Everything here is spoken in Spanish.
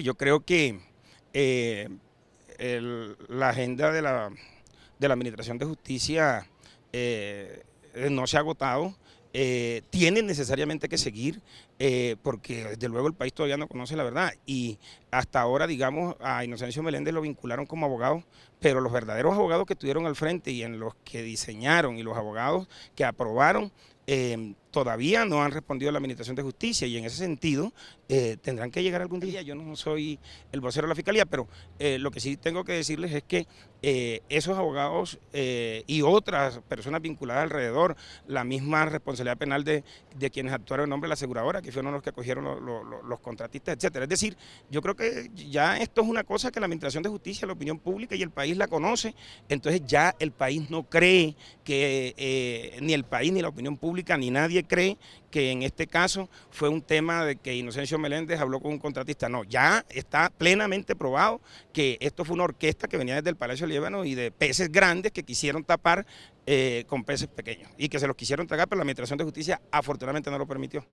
Yo creo que eh, la agenda de la, Administración de Justicia eh, no se ha agotado. Eh, tiene necesariamente que seguir eh, porque desde luego el país todavía no conoce la verdad y hasta ahora digamos a Inocencio Meléndez lo vincularon como abogado pero los verdaderos abogados que estuvieron al frente y en los que diseñaron y los abogados que aprobaron Em, todavía no han respondido a la Administración de Justicia y en ese sentido eh, tendrán que llegar algún día. Yo no soy el vocero de la Fiscalía, pero eh, lo que sí tengo que decirles es que eh, esos abogados y otras personas vinculadas alrededor, la misma responsabilidad penal de, quienes actuaron en nombre de la aseguradora, que fueron los que acogieron los, los contratistas, etcétera. Es decir, yo creo que ya esto es una cosa que la Administración de Justicia, la opinión pública y el país la conoce, entonces ya el país no cree que ni el país ni la opinión pública ni nadie cree que en este caso fue un tema de que Inocencio Meléndez habló con un contratista. No, ya está plenamente probado que esto fue una orquesta que venía desde el Palacio Líbano y de peces grandes que quisieron tapar eh, con peces pequeños y que se los quisieron tragar, pero la Administración de Justicia afortunadamente no lo permitió.